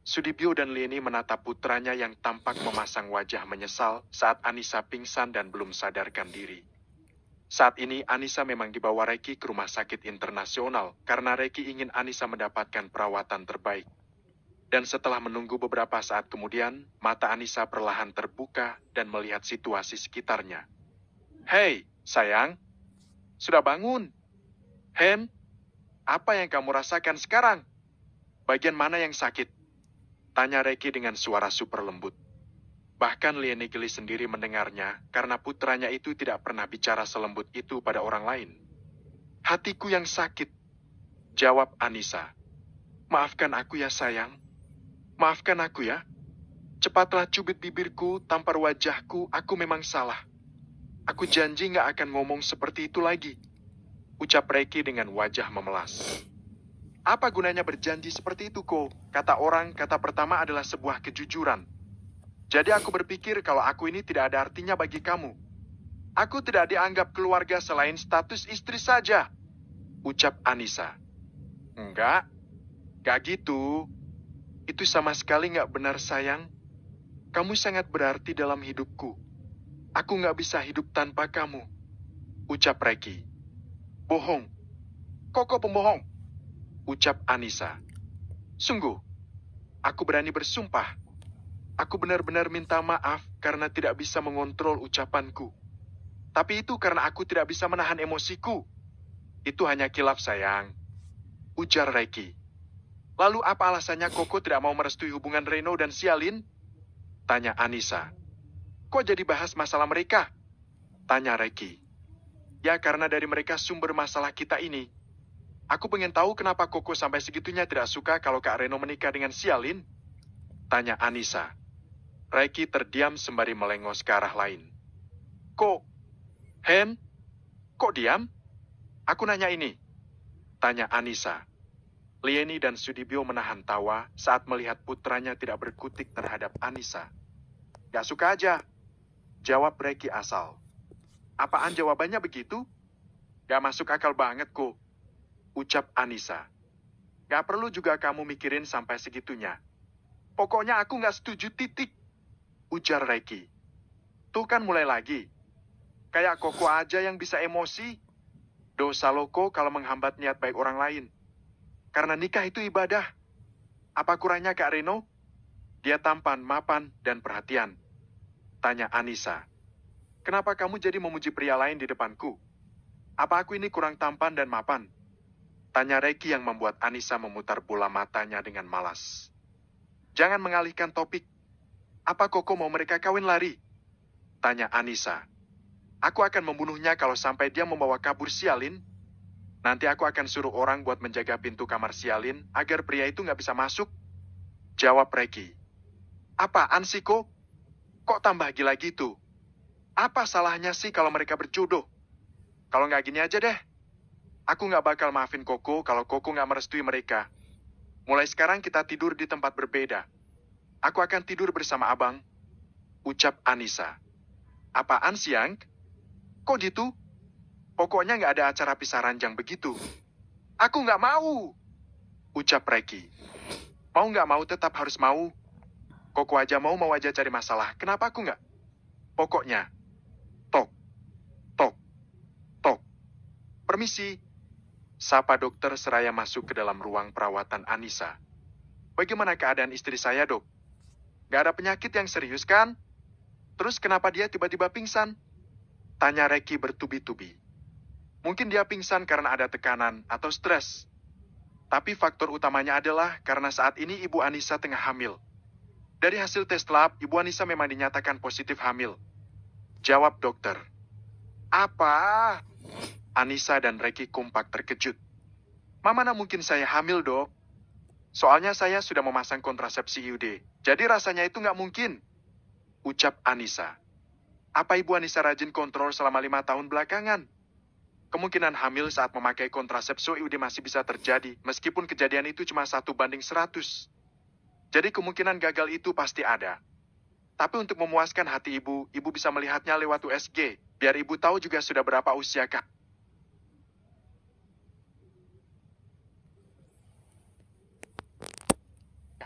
Sudibyo dan Lini menatap putranya yang tampak memasang wajah menyesal saat Anissa pingsan dan belum sadarkan diri. Saat ini Anissa memang dibawa Reki ke rumah sakit internasional karena Reki ingin Anissa mendapatkan perawatan terbaik. Dan setelah menunggu beberapa saat kemudian, mata Anissa perlahan terbuka dan melihat situasi sekitarnya. Hei, sayang. Sudah bangun? Hem, apa yang kamu rasakan sekarang? Bagian mana yang sakit? Tanya Reki dengan suara super lembut. Bahkan Lienigeli sendiri mendengarnya karena putranya itu tidak pernah bicara selembut itu pada orang lain. Hatiku yang sakit. Jawab Anissa. Maafkan aku ya sayang, Maafkan aku ya. Cepatlah cubit bibirku, tampar wajahku, aku memang salah. Aku janji gak akan ngomong seperti itu lagi. Ucap Reki dengan wajah memelas. Apa gunanya berjanji seperti itu, Ko? Kata orang, kata pertama adalah sebuah kejujuran. Jadi aku berpikir kalau aku ini tidak ada artinya bagi kamu. Aku tidak dianggap keluarga selain status istri saja. Ucap Anissa. Enggak, gak gitu. Itu sama sekali nggak benar sayang. Kamu sangat berarti dalam hidupku. Aku nggak bisa hidup tanpa kamu. Ucap Reki. Bohong. Koko pembohong. Ucap Anissa. Sungguh, aku berani bersumpah. Aku benar-benar minta maaf karena tidak bisa mengontrol ucapanku. Tapi itu karena aku tidak bisa menahan emosiku. Itu hanya kilaf sayang. Ujar Reki. Lalu apa alasannya Koko tidak mau merestui hubungan Reno dan Sialin? Tanya Anissa. Kok jadi bahas masalah mereka? Tanya Reki. Ya karena dari mereka sumber masalah kita ini. Aku pengen tahu kenapa Koko sampai segitunya tidak suka kalau Kak Reno menikah dengan Sialin? Tanya Anissa. Reki terdiam sembari melengos ke arah lain. Kok? Hen? Kok diam? Aku nanya ini. Tanya Anissa. Lieni dan Sudibyo menahan tawa saat melihat putranya tidak berkutik terhadap Anissa. Gak suka aja. Jawab Reki asal. Apaan jawabannya begitu? Gak masuk akal banget kok. Ucap Anissa. Gak perlu juga kamu mikirin sampai segitunya. Pokoknya aku gak setuju titik. Ujar Reki. Tuh kan mulai lagi. Kayak koko aja yang bisa emosi. Dosa loko kalau menghambat niat baik orang lain. Karena nikah itu ibadah. Apa kurangnya Kak Reno? Dia tampan, mapan, dan perhatian. Tanya Anissa. Kenapa kamu jadi memuji pria lain di depanku? Apa aku ini kurang tampan dan mapan? Tanya Reki yang membuat Anissa memutar bola matanya dengan malas. Jangan mengalihkan topik. Apa Koko mau mereka kawin lari? Tanya Anissa. Aku akan membunuhnya kalau sampai dia membawa kabur Sialin, Nanti aku akan suruh orang buat menjaga pintu kamar Sialin agar pria itu nggak bisa masuk. Jawab Reki. Apa, Ansiko? kok? Kok tambah gila gitu? Apa salahnya sih kalau mereka berjodoh? Kalau nggak gini aja deh. Aku nggak bakal maafin Koko kalau Koko nggak merestui mereka. Mulai sekarang kita tidur di tempat berbeda. Aku akan tidur bersama abang. Ucap Anissa. Apaan siang? Kok gitu? Pokoknya nggak ada acara pisah ranjang begitu. Aku nggak mau, ucap Reki. Mau nggak mau tetap harus mau. Koko aja mau mau aja cari masalah, kenapa aku nggak? Pokoknya, tok, tok, tok. Permisi, sapa dokter seraya masuk ke dalam ruang perawatan Anissa. Bagaimana keadaan istri saya, dok? Gak ada penyakit yang serius kan? Terus kenapa dia tiba-tiba pingsan? Tanya Reki bertubi-tubi. Mungkin dia pingsan karena ada tekanan atau stres. Tapi faktor utamanya adalah karena saat ini Ibu Anissa tengah hamil. Dari hasil tes lab, Ibu Anissa memang dinyatakan positif hamil. Jawab dokter. Apa? Anissa dan Reki kompak terkejut. Mama Mana mungkin saya hamil, dok? Soalnya saya sudah memasang kontrasepsi IUD, jadi rasanya itu nggak mungkin. Ucap Anissa. Apa Ibu Anissa rajin kontrol selama lima tahun belakangan? kemungkinan hamil saat memakai kontrasepsi IUD masih bisa terjadi, meskipun kejadian itu cuma satu banding 100. Jadi kemungkinan gagal itu pasti ada. Tapi untuk memuaskan hati ibu, ibu bisa melihatnya lewat USG, biar ibu tahu juga sudah berapa usia kak.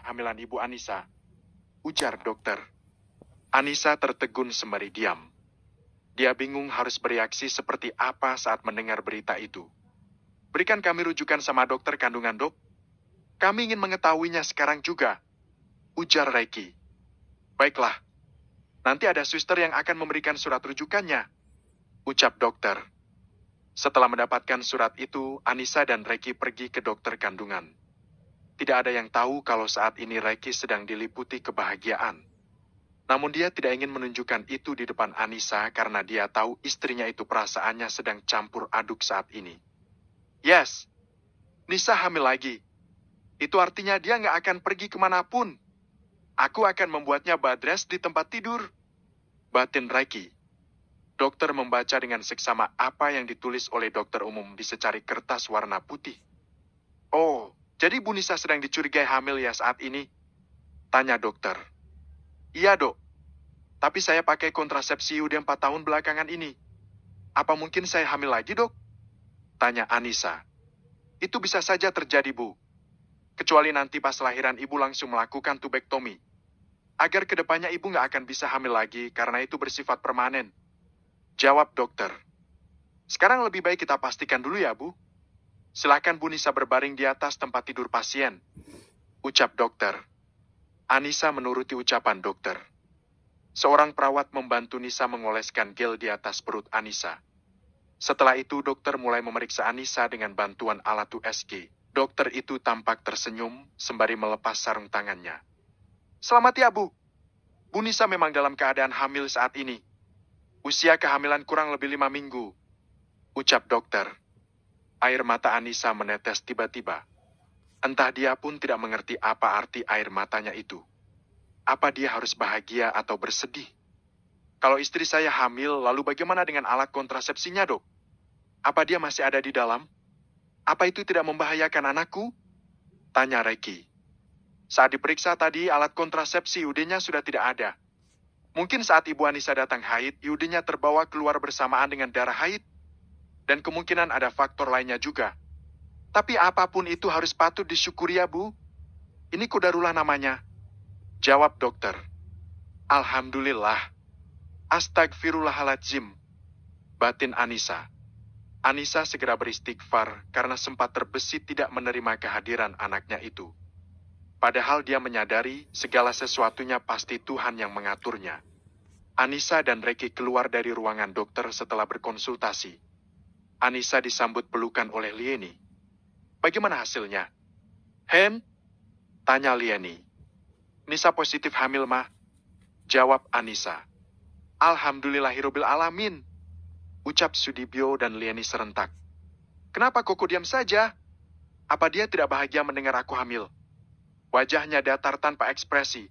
Hamilan ibu Anissa, ujar dokter. Anissa tertegun sembari diam. Dia bingung harus bereaksi seperti apa saat mendengar berita itu. Berikan kami rujukan sama dokter kandungan dok. Kami ingin mengetahuinya sekarang juga. Ujar Reiki. Baiklah. Nanti ada suster yang akan memberikan surat rujukannya. Ucap dokter. Setelah mendapatkan surat itu, Anissa dan Reiki pergi ke dokter kandungan. Tidak ada yang tahu kalau saat ini Reiki sedang diliputi kebahagiaan. Namun dia tidak ingin menunjukkan itu di depan Anissa karena dia tahu istrinya itu perasaannya sedang campur aduk saat ini. Yes, Nisa hamil lagi. Itu artinya dia nggak akan pergi kemanapun. Aku akan membuatnya badres di tempat tidur. Batin Reiki. Dokter membaca dengan seksama apa yang ditulis oleh dokter umum di secari kertas warna putih. Oh, jadi Bu Nisa sedang dicurigai hamil ya saat ini? Tanya dokter. Iya dok. Tapi saya pakai kontrasepsi udah 4 tahun belakangan ini. Apa mungkin saya hamil lagi dok? Tanya Anissa. Itu bisa saja terjadi bu. Kecuali nanti pas lahiran ibu langsung melakukan tubektomi. Agar kedepannya ibu nggak akan bisa hamil lagi karena itu bersifat permanen. Jawab dokter. Sekarang lebih baik kita pastikan dulu ya bu. Silakan Bu Nisa berbaring di atas tempat tidur pasien. Ucap dokter. Anissa menuruti ucapan dokter. Seorang perawat membantu Nisa mengoleskan gel di atas perut Anissa. Setelah itu dokter mulai memeriksa Anissa dengan bantuan alat USG. Dokter itu tampak tersenyum sembari melepas sarung tangannya. Selamat ya Bu. Bu Nisa memang dalam keadaan hamil saat ini. Usia kehamilan kurang lebih lima minggu. Ucap dokter. Air mata Anissa menetes tiba-tiba. Entah dia pun tidak mengerti apa arti air matanya itu. Apa dia harus bahagia atau bersedih? Kalau istri saya hamil, lalu bagaimana dengan alat kontrasepsinya, dok? Apa dia masih ada di dalam? Apa itu tidak membahayakan anakku? Tanya Reki. Saat diperiksa tadi, alat kontrasepsi ud sudah tidak ada. Mungkin saat Ibu Anissa datang haid, ud terbawa keluar bersamaan dengan darah haid. Dan kemungkinan ada faktor lainnya juga, tapi apapun itu harus patut disyukuri ya bu. Ini kudarullah namanya. Jawab dokter. Alhamdulillah. Astagfirullahaladzim. Batin Anissa. Anissa segera beristighfar karena sempat terbesit tidak menerima kehadiran anaknya itu. Padahal dia menyadari segala sesuatunya pasti Tuhan yang mengaturnya. Anissa dan Reki keluar dari ruangan dokter setelah berkonsultasi. Anissa disambut pelukan oleh Lieni. Bagaimana hasilnya? Hem? Tanya Liani. Nisa positif hamil, mah. Jawab Anissa. Alhamdulillahirobbil alamin. Ucap Sudibyo dan Liani serentak. Kenapa Koko diam saja? Apa dia tidak bahagia mendengar aku hamil? Wajahnya datar tanpa ekspresi.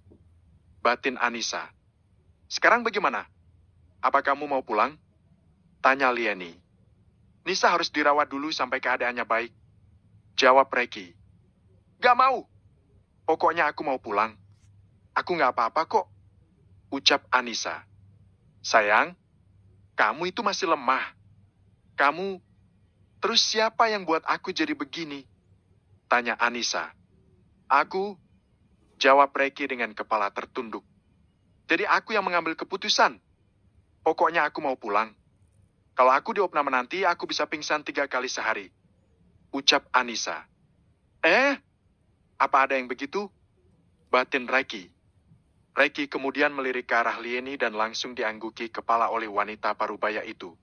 Batin Anissa. Sekarang bagaimana? Apa kamu mau pulang? Tanya Liani. Nisa harus dirawat dulu sampai keadaannya baik. Jawab Reki. Gak mau. Pokoknya aku mau pulang. Aku gak apa-apa kok. Ucap Anissa. Sayang, kamu itu masih lemah. Kamu, terus siapa yang buat aku jadi begini? Tanya Anissa. Aku, jawab Reki dengan kepala tertunduk. Jadi aku yang mengambil keputusan. Pokoknya aku mau pulang. Kalau aku di nanti, aku bisa pingsan tiga kali sehari. Ucap Anissa. Eh? Apa ada yang begitu? Batin Reki. Reki kemudian melirik ke arah Lieni dan langsung diangguki kepala oleh wanita parubaya itu.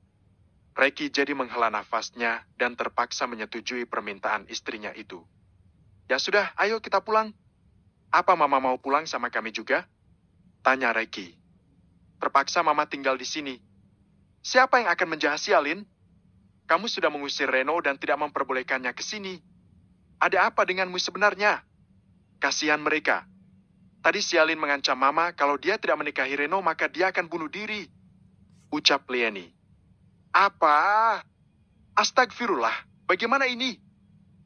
Reki jadi menghela nafasnya dan terpaksa menyetujui permintaan istrinya itu. Ya sudah, ayo kita pulang. Apa mama mau pulang sama kami juga? Tanya Reki. Terpaksa mama tinggal di sini. Siapa yang akan menjahasi Alin? Kamu sudah mengusir Reno dan tidak memperbolehkannya ke sini. Ada apa denganmu sebenarnya? Kasihan mereka. Tadi Sialin mengancam Mama kalau dia tidak menikahi Reno maka dia akan bunuh diri. Ucap Lieni. Apa? Astagfirullah, bagaimana ini?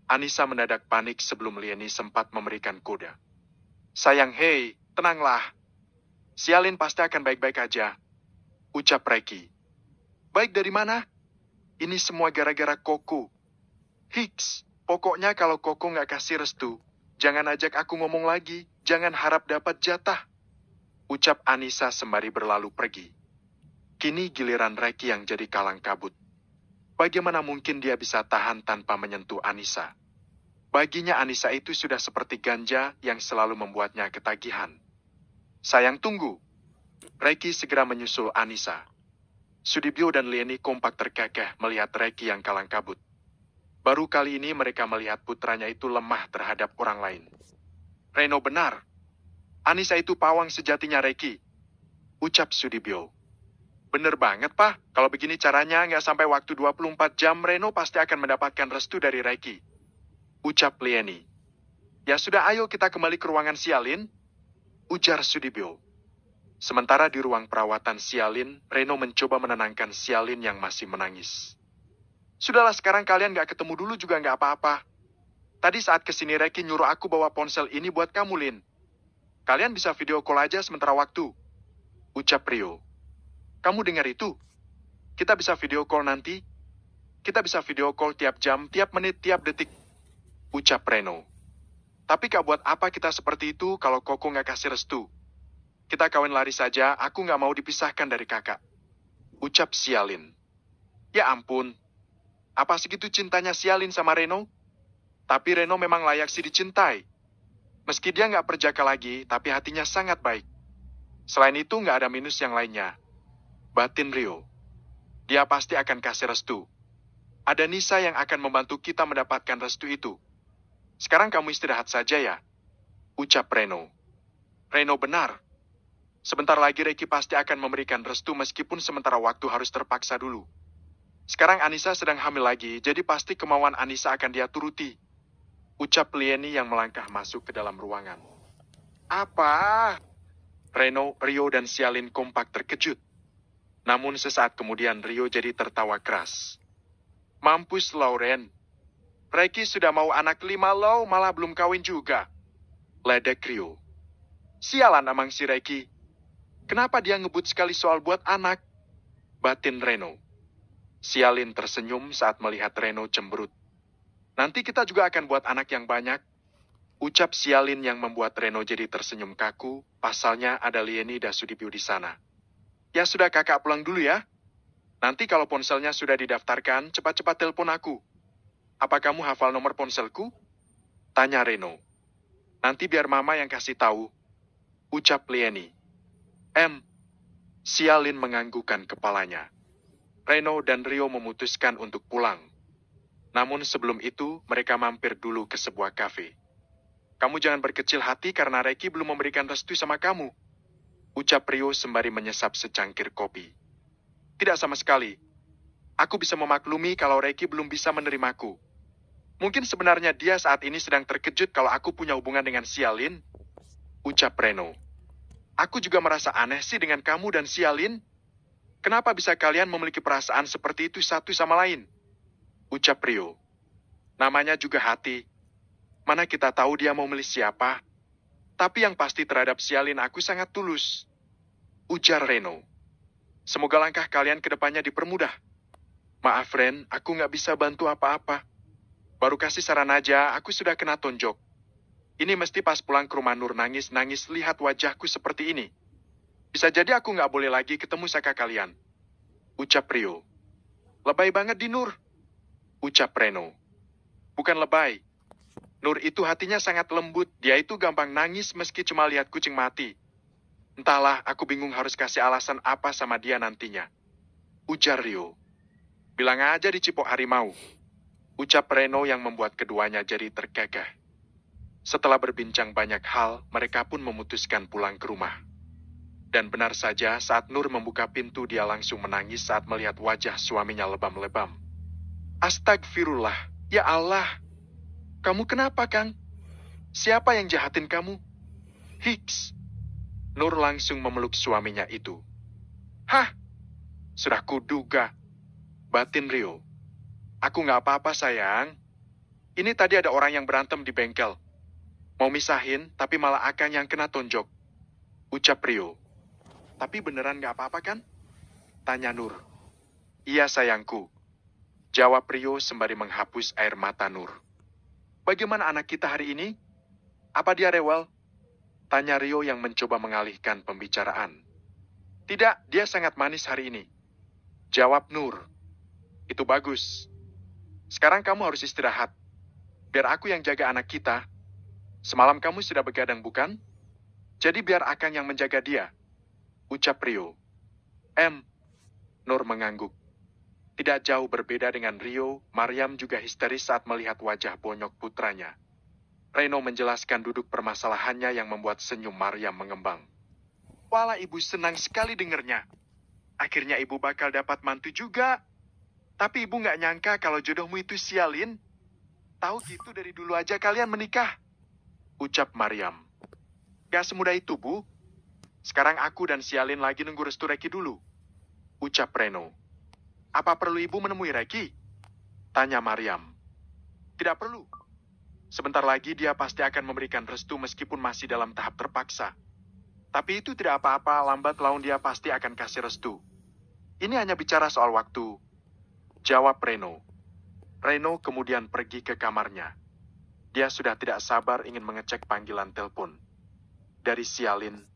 Anissa mendadak panik sebelum Lieni sempat memberikan kuda. Sayang hei, tenanglah. Sialin pasti akan baik-baik aja. Ucap Reki. Baik dari mana? Ini semua gara-gara Koko. Hicks, pokoknya kalau Koko nggak kasih restu, jangan ajak aku ngomong lagi, jangan harap dapat jatah. Ucap Anissa sembari berlalu pergi. Kini giliran Reki yang jadi kalang kabut. Bagaimana mungkin dia bisa tahan tanpa menyentuh Anissa? Baginya Anissa itu sudah seperti ganja yang selalu membuatnya ketagihan. Sayang tunggu. Reki segera menyusul Anissa. Sudibyo dan Leni kompak terkekeh melihat Reki yang kalang kabut. Baru kali ini mereka melihat putranya itu lemah terhadap orang lain. Reno benar. Anissa itu pawang sejatinya Reki. Ucap Sudibyo. Bener banget, Pak. Kalau begini caranya, nggak sampai waktu 24 jam, Reno pasti akan mendapatkan restu dari Reki. Ucap Lieni. Ya sudah, ayo kita kembali ke ruangan Sialin. Ujar Sudibyo. Sementara di ruang perawatan Sialin, Reno mencoba menenangkan Sialin yang masih menangis. Sudahlah sekarang kalian gak ketemu dulu juga gak apa-apa. Tadi saat kesini Reki nyuruh aku bawa ponsel ini buat kamu, Lin. Kalian bisa video call aja sementara waktu. Ucap Rio. Kamu dengar itu? Kita bisa video call nanti? Kita bisa video call tiap jam, tiap menit, tiap detik. Ucap Reno. Tapi kak buat apa kita seperti itu kalau Koko gak kasih restu? Kita kawin lari saja, aku nggak mau dipisahkan dari kakak. Ucap Sialin. Ya ampun, apa segitu cintanya Sialin sama Reno? Tapi Reno memang layak sih dicintai. Meski dia nggak perjaka lagi, tapi hatinya sangat baik. Selain itu nggak ada minus yang lainnya. Batin Rio. Dia pasti akan kasih restu. Ada Nisa yang akan membantu kita mendapatkan restu itu. Sekarang kamu istirahat saja ya. Ucap Reno. Reno benar. Sebentar lagi Reki pasti akan memberikan restu meskipun sementara waktu harus terpaksa dulu. Sekarang Anissa sedang hamil lagi, jadi pasti kemauan Anissa akan dia turuti. Ucap Lieni yang melangkah masuk ke dalam ruangan. Apa? Reno, Rio, dan Sialin kompak terkejut. Namun sesaat kemudian Rio jadi tertawa keras. Mampus Lauren. Reki sudah mau anak lima lo, malah belum kawin juga. Ledek Rio. Sialan amang si Reki, Kenapa dia ngebut sekali soal buat anak? Batin Reno. Sialin tersenyum saat melihat Reno cemberut. Nanti kita juga akan buat anak yang banyak. Ucap Sialin yang membuat Reno jadi tersenyum kaku, pasalnya ada Lieni Dasudibio di sana. Ya sudah kakak pulang dulu ya. Nanti kalau ponselnya sudah didaftarkan, cepat-cepat telepon aku. Apa kamu hafal nomor ponselku? Tanya Reno. Nanti biar mama yang kasih tahu. Ucap Lieni. M. Sialin menganggukkan kepalanya. Reno dan Rio memutuskan untuk pulang. Namun sebelum itu, mereka mampir dulu ke sebuah kafe. Kamu jangan berkecil hati karena Reki belum memberikan restu sama kamu. Ucap Rio sembari menyesap secangkir kopi. Tidak sama sekali. Aku bisa memaklumi kalau Reki belum bisa menerimaku. Mungkin sebenarnya dia saat ini sedang terkejut kalau aku punya hubungan dengan Sialin. Ucap Reno. Aku juga merasa aneh sih dengan kamu dan Sialin. Kenapa bisa kalian memiliki perasaan seperti itu satu sama lain? Ucap Rio. Namanya juga hati. Mana kita tahu dia mau milih siapa? Tapi yang pasti terhadap Sialin aku sangat tulus. Ujar Reno. Semoga langkah kalian ke depannya dipermudah. Maaf Ren, aku nggak bisa bantu apa-apa. Baru kasih saran aja, aku sudah kena tonjok. Ini mesti pas pulang ke rumah Nur nangis-nangis lihat wajahku seperti ini. Bisa jadi aku nggak boleh lagi ketemu saka kalian. Ucap Rio. Lebay banget di Nur. Ucap Reno. Bukan lebay. Nur itu hatinya sangat lembut. Dia itu gampang nangis meski cuma lihat kucing mati. Entahlah, aku bingung harus kasih alasan apa sama dia nantinya. Ujar Rio. Bilang aja di Cipok Harimau. Ucap Reno yang membuat keduanya jadi tergagah. Setelah berbincang banyak hal, mereka pun memutuskan pulang ke rumah. Dan benar saja, saat Nur membuka pintu, dia langsung menangis saat melihat wajah suaminya lebam-lebam. Astagfirullah, ya Allah, kamu kenapa, Kang? Siapa yang jahatin kamu? Hiks, Nur langsung memeluk suaminya itu. Hah? Sudah kuduga. Batin Rio. Aku nggak apa-apa, sayang. Ini tadi ada orang yang berantem di bengkel. Mau misahin, tapi malah Akan yang kena tonjok. Ucap Rio. Tapi beneran gak apa-apa kan? Tanya Nur. Iya sayangku. Jawab Rio sembari menghapus air mata Nur. Bagaimana anak kita hari ini? Apa dia rewel? Tanya Rio yang mencoba mengalihkan pembicaraan. Tidak, dia sangat manis hari ini. Jawab Nur. Itu bagus. Sekarang kamu harus istirahat. Biar aku yang jaga anak kita, Semalam kamu sudah begadang bukan? Jadi biar Akang yang menjaga dia. Ucap Rio. M. Nur mengangguk. Tidak jauh berbeda dengan Rio, Mariam juga histeris saat melihat wajah bonyok putranya. Reno menjelaskan duduk permasalahannya yang membuat senyum Mariam mengembang. Wala ibu senang sekali dengernya. Akhirnya ibu bakal dapat mantu juga. Tapi ibu nggak nyangka kalau jodohmu itu sialin. Tahu gitu dari dulu aja kalian menikah ucap Mariam. Gak semudah itu, Bu. Sekarang aku dan sialin lagi nunggu restu Reki dulu. Ucap Reno. Apa perlu ibu menemui Reki? Tanya Mariam. Tidak perlu. Sebentar lagi dia pasti akan memberikan restu meskipun masih dalam tahap terpaksa. Tapi itu tidak apa-apa, lambat laun dia pasti akan kasih restu. Ini hanya bicara soal waktu. Jawab Reno. Reno kemudian pergi ke kamarnya. Dia sudah tidak sabar ingin mengecek panggilan telepon. Dari Sialin,